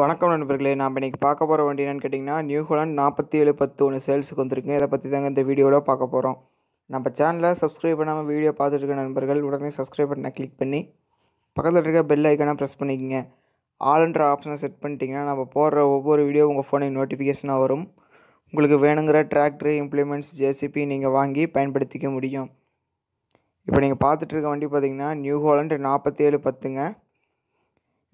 வணக்கம் நண்பர்களே நாம் இன்றைக்கி பார்க்க போகிற வண்டி என்னென்னு கேட்டிங்கன்னா நியூ ஹோலாண்ட் நாற்பத்தி ஏழு பத்து ஒன்று சேல்ஸுக்கு வந்திருக்கு இதை பற்றி தாங்க இந்த வீடியோவில் பார்க்க போகிறோம் நம்ம சேனலை சப்ஸ்கிரைப் பண்ணாமல் வீடியோ பார்த்துட்டு நண்பர்கள் உடனே சப்ஸ்கிரைப் பண்ண கிளிக் பண்ணி பக்கத்தில் இருக்க பெல் ஐக்கனை ப்ரெஸ் பண்ணிக்கோங்க ஆளுன்ற ஆப்ஷனை செட் பண்ணிட்டீங்கன்னா நம்ம போடுற ஒவ்வொரு வீடியோ உங்கள் ஃபோனுக்கு நோட்டிஃபிகேஷனாக வரும் உங்களுக்கு வேணுங்கிற டிராக்டர் இம்ப்ளிமெண்ட்ஸ் ஜேசிபி நீங்கள் வாங்கி பயன்படுத்திக்க முடியும் இப்போ நீங்கள் பார்த்துட்ருக்க வண்டி பார்த்திங்கன்னா நியூ ஹோலண்ட் நாற்பத்தி ஏழு பத்துங்க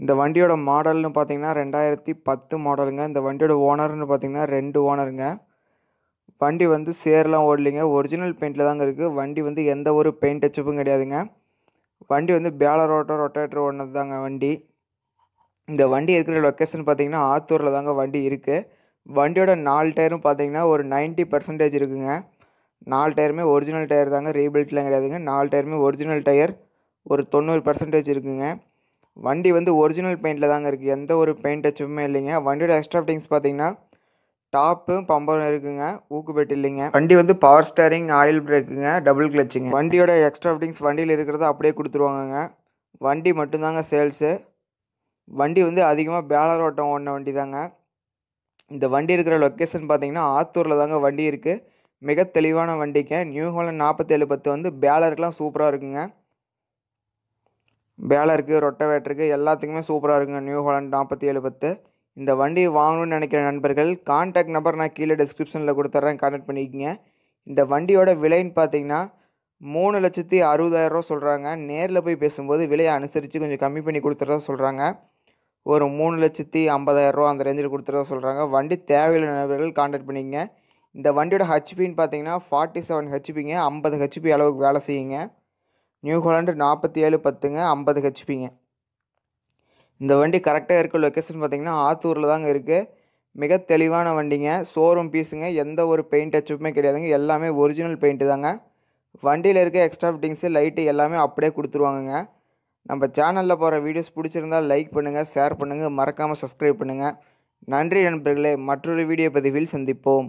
இந்த வண்டியோட மாடல்னு பார்த்தீங்கன்னா ரெண்டாயிரத்தி பத்து மாடலுங்க இந்த வண்டியோட ஓனர்னு பார்த்தீங்கன்னா ரெண்டு ஓனருங்க வண்டி வந்து சேர்லாம் ஓடலிங்க ஒரிஜினல் பெயிண்டில் தாங்க இருக்குது வண்டி வந்து எந்த ஒரு பெயிண்ட் டச்சப்பும் கிடையாதுங்க வண்டி வந்து பேலர் ரோட்டோ ரொட்டேட்டர் ஓடினது தாங்க வண்டி இந்த வண்டி இருக்கிற லொக்கேஷன் பார்த்தீங்கன்னா ஆத்தூரில் தாங்க வண்டி இருக்குது வண்டியோட நாலு டயரும் பார்த்தீங்கன்னா ஒரு நைன்ட்டி பர்சன்டேஜ் இருக்குங்க நாலு டயருமே ஒரிஜினல் டயர் தாங்க ரீபில்ட்லாம் கிடையாதுங்க நாலு டயருமே ஒரிஜினல் டயர் ஒரு தொண்ணூறு பர்சன்டேஜ் இருக்குங்க வண்டி வந்து ஒரிஜினல் பெயிண்டில் தாங்க இருக்குது எந்த ஒரு பெயிண்ட் டச்சுமே இல்லைங்க வண்டியோட எக்ஸ்ட்ரா ஃபிட்டிங்ஸ் பார்த்தீங்கன்னா டாப்பு பம்பரும் இருக்குங்க ஊக்கு பெட் இல்லைங்க வண்டி வந்து பவர் ஸ்டேரிங் ஆயில் பிரேக்குங்க டபுள் கிளச்சுங்க வண்டியோட எக்ஸ்ட்ரா ஃபிட்டிங்ஸ் வண்டியில் இருக்கிறத அப்படியே கொடுத்துருவாங்கங்க வண்டி மட்டும்தாங்க சேல்ஸு வண்டி வந்து அதிகமாக பேலர் ஓட்டம் ஓடின வண்டி தாங்க இந்த வண்டி இருக்கிற லொக்கேஷன் பார்த்தீங்கன்னா ஆத்தூரில் தாங்க வண்டி இருக்குது மிக தெளிவான வண்டிக்கு நியூ ஹோலன் நாற்பத்தேழு பத்து வந்து பேலருக்குலாம் சூப்பராக இருக்குங்க பேலருக்கு ரொட்டவேட்டருக்கு எல்லாத்துக்குமே சூப்பராக இருக்குங்க நியூ ஹோலண்ட் நாற்பத்தி ஏழு பத்து இந்த வண்டி வாங்கணும்னு நினைக்கிற நண்பர்கள் கான்டாக்ட் நம்பர் நான் கீழே டிஸ்கிரிப்ஷனில் கொடுத்துட்றேன் கான்டாக்ட் பண்ணிக்கங்க இந்த வண்டியோட விலைன்னு பார்த்தீங்கன்னா மூணு லட்சத்தி அறுபதாயிரரூவா சொல்கிறாங்க நேரில் போய் பேசும்போது விலையை அனுசரித்து கொஞ்சம் கம்மி பண்ணி கொடுத்துறதா சொல்கிறாங்க ஒரு மூணு லட்சத்தி ஐம்பதாயிரரூவா அந்த ரேஞ்சில் கொடுத்துறதா சொல்கிறாங்க வண்டி தேவையில்லை நண்பர்கள் கான்டாக்ட் பண்ணிக்கோங்க இந்த வண்டியோட ஹெச்பின்னு பார்த்தீங்கன்னா ஃபார்ட்டி செவன் ஹெச்பிங்க ஐம்பது ஹெச்பி அளவுக்கு வேலை செய்யுங்க நியூ ஹோலாண்டு நாற்பத்தி ஏழு பத்துங்க ஐம்பது ஹெச்பிங்க இந்த வண்டி கரெக்டாக இருக்க லொக்கேஷன் பார்த்திங்கன்னா ஆத்தூரில் தாங்க இருக்குது மிக தெளிவான வண்டிங்க ஷோரூம் பீஸுங்க எந்த ஒரு பெயிண்ட் டச்சுமே கிடையாதுங்க எல்லாமே ஒரிஜினல் பெயிண்ட்டு தாங்க வண்டியில் இருக்க எக்ஸ்ட்ரா ஃபிட்டிங்ஸு லைட்டு எல்லாமே அப்படியே கொடுத்துருவாங்கங்க நம்ம சேனலில் போகிற வீடியோஸ் பிடிச்சிருந்தால் லைக் பண்ணுங்கள் ஷேர் பண்ணுங்கள் மறக்காமல் சப்ஸ்கிரைப் பண்ணுங்கள் நன்றி நண்பர்களே மற்றொரு வீடியோ பதிவில் சந்திப்போம்